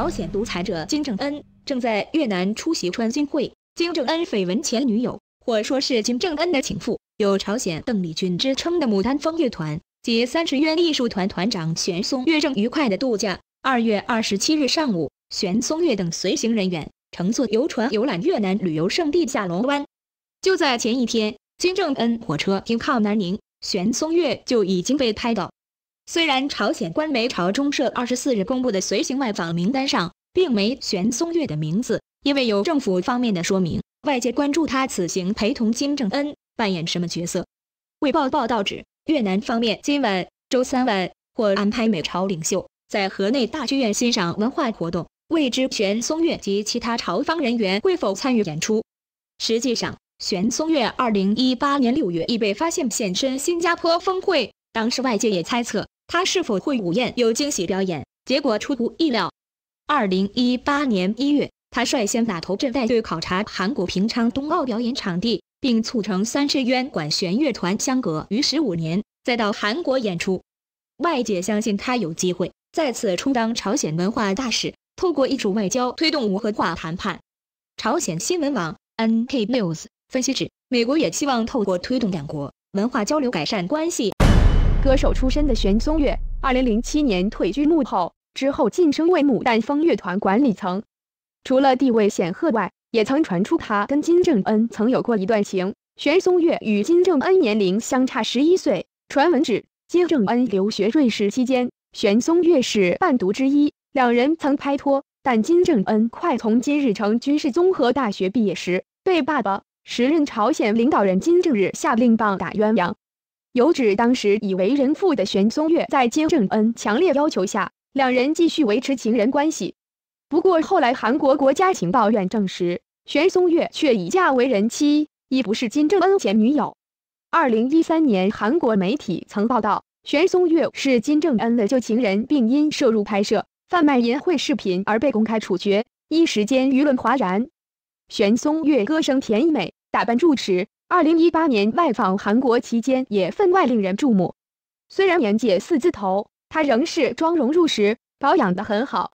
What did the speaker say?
朝鲜独裁者金正恩正在越南出席川军会。金正恩绯闻前女友，或说是金正恩的情妇，有朝鲜邓丽君之称的牡丹风乐团及三十院艺术团团长玄松月正愉快的度假。二月二十七日上午，玄松月等随行人员乘坐游船游览越南旅游胜地下龙湾。就在前一天，金正恩火车停靠南宁，玄松月就已经被拍到。虽然朝鲜官媒朝中社二十四日公布的随行外访名单上，并没玄松月的名字，因为有政府方面的说明，外界关注他此行陪同金正恩扮演什么角色。卫报报道指，越南方面今晚周三晚或安排美朝领袖在河内大剧院欣赏文化活动，未知玄松月及其他朝方人员会否参与演出。实际上，玄松月二零一八年六月已被发现现身新加坡峰会，当时外界也猜测。他是否会午宴有惊喜表演？结果出乎意料。二零一八年一月，他率先打头阵带队考察韩国平昌冬奥表演场地，并促成三支渊管弦乐团相隔于十五年再到韩国演出。外界相信他有机会再次充当朝鲜文化大使，透过艺术外交推动无核化谈判。朝鲜新闻网 NK News 分析指，美国也希望透过推动两国文化交流改善关系。歌手出身的玄松岳，二零零七年退居幕后之后晋升为牡丹峰乐团管理层。除了地位显赫外，也曾传出他跟金正恩曾有过一段情。玄松岳与金正恩年龄相差十一岁，传闻指金正恩留学瑞士期间，玄松岳是伴读之一，两人曾拍拖。但金正恩快从金日成军事综合大学毕业时，被爸爸时任朝鲜领导人金正日下令棒打鸳鸯。有指当时已为人父的玄松月，在金正恩强烈要求下，两人继续维持情人关系。不过后来韩国国家情报院证实，玄松月却已嫁为人妻，已不是金正恩前女友。二零一三年，韩国媒体曾报道玄松月是金正恩的旧情人，并因涉入拍摄贩卖淫秽视频而被公开处决，一时间舆论哗然。玄松月歌声甜美，打扮主持。二零一八年外访韩国期间，也分外令人注目。虽然年届四字头，她仍是妆容入时，保养的很好。